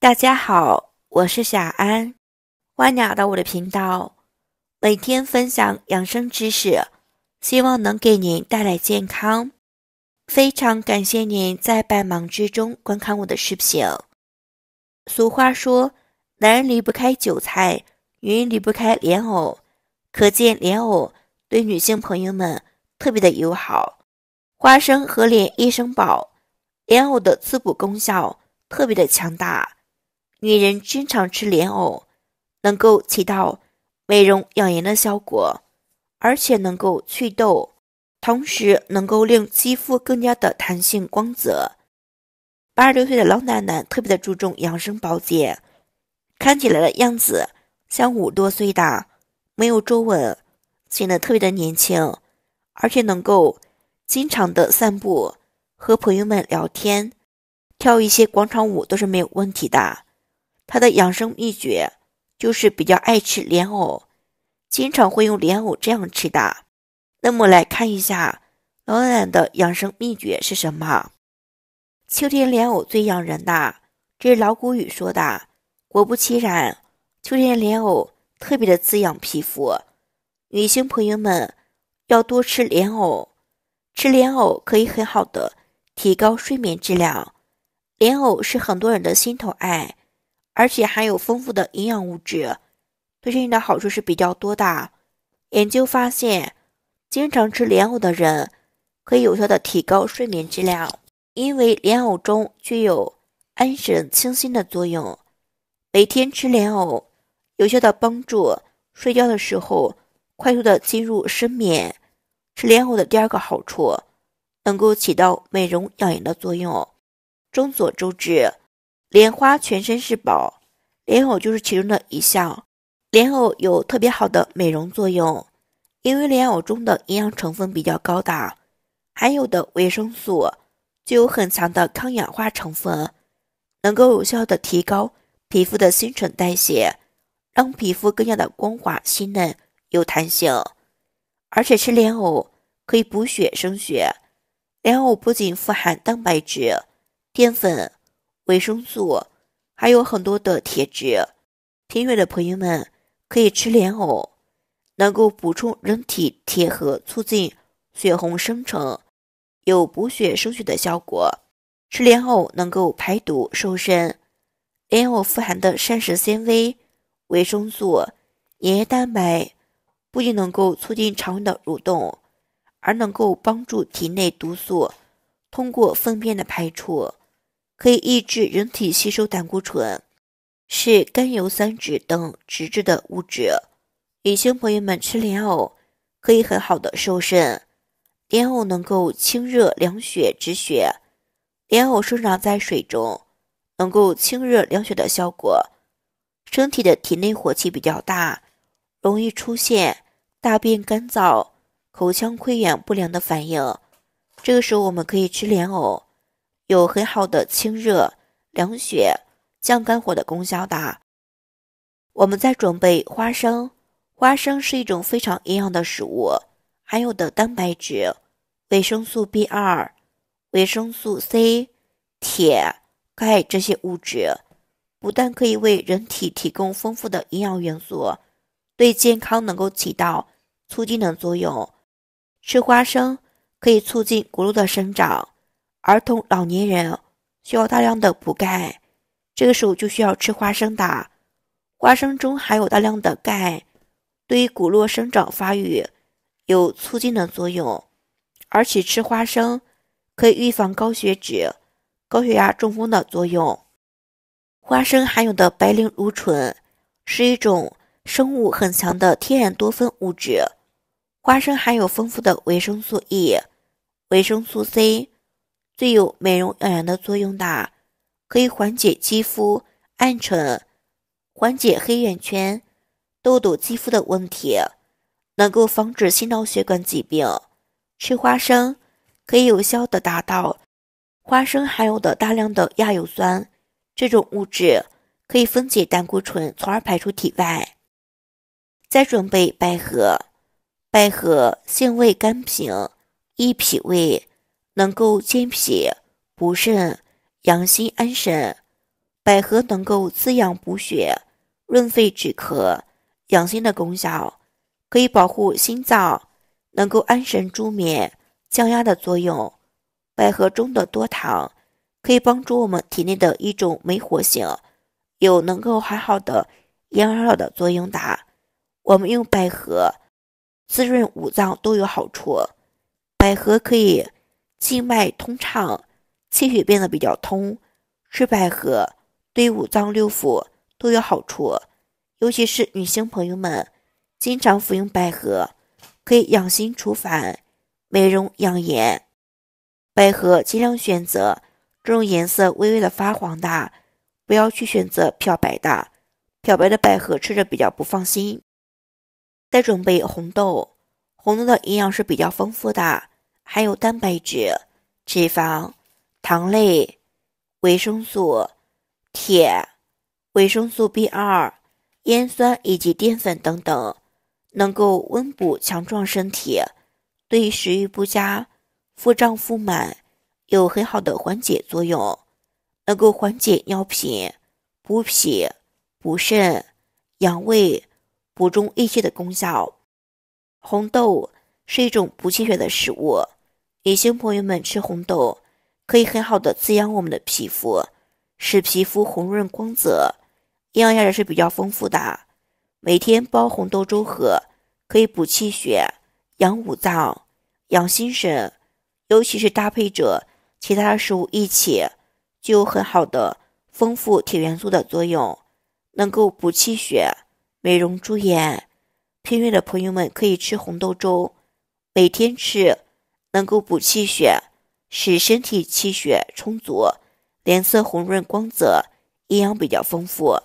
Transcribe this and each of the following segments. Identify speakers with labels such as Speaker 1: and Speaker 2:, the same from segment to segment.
Speaker 1: 大家好，我是小安，欢迎来到我的频道，每天分享养生知识，希望能给您带来健康。非常感谢您在百忙之中观看我的视频。俗话说，男人离不开韭菜，女人离不开莲藕，可见莲藕对女性朋友们特别的友好。花生和莲一生宝，莲藕的滋补功效特别的强大。女人经常吃莲藕，能够起到美容养颜的效果，而且能够祛痘，同时能够令肌肤更加的弹性、光泽。八十六岁的老奶奶特别的注重养生保健，看起来的样子像五多岁的，没有皱纹，显得特别的年轻，而且能够经常的散步、和朋友们聊天、跳一些广场舞都是没有问题的。他的养生秘诀就是比较爱吃莲藕，经常会用莲藕这样吃的。那么来看一下老奶奶的养生秘诀是什么？秋天莲藕最养人呐，这是老古语说的。果不其然，秋天莲藕特别的滋养皮肤，女性朋友们要多吃莲藕。吃莲藕可以很好的提高睡眠质量，莲藕是很多人的心头爱。而且含有丰富的营养物质，对身体的好处是比较多的。研究发现，经常吃莲藕的人可以有效的提高睡眠质量，因为莲藕中具有安神清心的作用。每天吃莲藕，有效的帮助睡觉的时候快速的进入深眠。吃莲藕的第二个好处，能够起到美容养颜的作用。众所周知。莲花全身是宝，莲藕就是其中的一项。莲藕有特别好的美容作用，因为莲藕中的营养成分比较高大，含有的维生素具有很强的抗氧化成分，能够有效的提高皮肤的新陈代谢，让皮肤更加的光滑细嫩有弹性。而且吃莲藕可以补血生血。莲藕不仅富含蛋白质、淀粉。维生素，还有很多的铁质。贫血的朋友们可以吃莲藕，能够补充人体铁和促进血红生成，有补血生血的效果。吃莲藕能够排毒瘦身。莲藕富含的膳食纤维、维生素、黏液蛋白，不仅能够促进肠胃的蠕动，而能够帮助体内毒素通过粪便的排出。可以抑制人体吸收胆固醇，是甘油三酯等脂质的物质。女性朋友们吃莲藕可以很好的瘦身。莲藕能够清热凉血止血。莲藕生长在水中，能够清热凉血的效果。身体的体内火气比较大，容易出现大便干燥、口腔溃疡不良的反应。这个时候我们可以吃莲藕。有很好的清热、凉血、降肝火的功效的。我们在准备花生，花生是一种非常营养的食物，含有的蛋白质、维生素 B 二、维生素 C、铁、钙这些物质，不但可以为人体提供丰富的营养元素，对健康能够起到促进的作用。吃花生可以促进骨肉的生长。儿童、老年人需要大量的补钙，这个时候就需要吃花生的。花生中含有大量的钙，对于骨络生长发育有促进的作用。而且吃花生可以预防高血脂、高血压、中风的作用。花生含有的白藜芦醇是一种生物很强的天然多酚物质。花生含有丰富的维生素 E、维生素 C。最有美容养颜的作用的，可以缓解肌肤暗沉，缓解黑眼圈、痘痘肌肤的问题，能够防止心脑血管疾病。吃花生可以有效的达到，花生含有的大量的亚油酸，这种物质可以分解胆固醇，从而排出体外。再准备百合，百合性味甘平，益脾胃。能够健脾、补肾、养心、安神；百合能够滋养补血、润肺止咳、养心的功效，可以保护心脏，能够安神助眠、降压的作用。百合中的多糖可以帮助我们体内的一种酶活性，有能够很好的延老的作用。的。我们用百合滋润五脏都有好处。百合可以。静脉通畅，气血变得比较通。吃百合对五脏六腑都有好处，尤其是女性朋友们，经常服用百合可以养心除烦、美容养颜。百合尽量选择这种颜色微微的发黄的，不要去选择漂白的。漂白的百合吃着比较不放心。再准备红豆，红豆的营养是比较丰富的。含有蛋白质、脂肪、糖类、维生素、铁、维生素 B2、烟酸以及淀粉等等，能够温补强壮身体，对于食欲不佳、腹胀腹满有很好的缓解作用，能够缓解尿频、补脾、补肾、养胃、补中益气的功效。红豆是一种补气血的食物。女性朋友们吃红豆可以很好的滋养我们的皮肤，使皮肤红润光泽。营养价值是比较丰富的，每天煲红豆粥喝可以补气血、养五脏、养心神。尤其是搭配着其他食物一起，具有很好的丰富铁元素的作用，能够补气血、美容驻颜。偏远的朋友们可以吃红豆粥，每天吃。能够补气血，使身体气血充足，脸色红润光泽，营养比较丰富。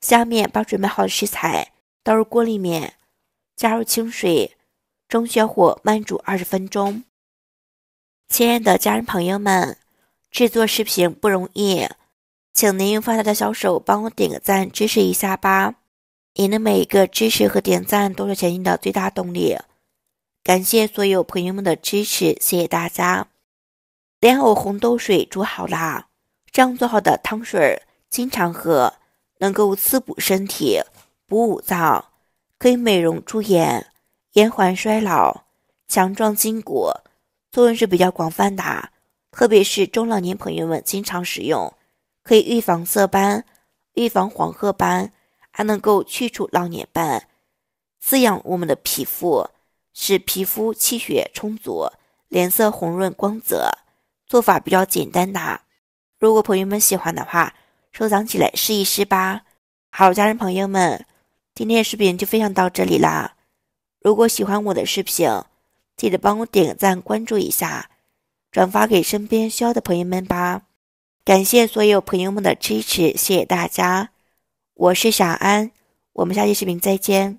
Speaker 1: 下面把准备好的食材倒入锅里面，加入清水，中小火慢煮二十分钟。亲爱的家人朋友们，制作视频不容易，请您用发财的小手帮我点个赞支持一下吧！您的每一个支持和点赞都是前进的最大动力。感谢所有朋友们的支持，谢谢大家！莲藕红豆水煮好啦，这样做好的汤水经常喝，能够滋补身体、补五脏，可以美容驻颜、延缓衰老、强壮筋骨，作用是比较广泛的。特别是中老年朋友们经常使用，可以预防色斑、预防黄褐斑，还能够去除老年斑，滋养我们的皮肤。使皮肤气血充足，脸色红润光泽。做法比较简单的，如果朋友们喜欢的话，收藏起来试一试吧。好，家人朋友们，今天的视频就分享到这里啦。如果喜欢我的视频，记得帮我点个赞、关注一下，转发给身边需要的朋友们吧。感谢所有朋友们的支持，谢谢大家。我是小安，我们下期视频再见。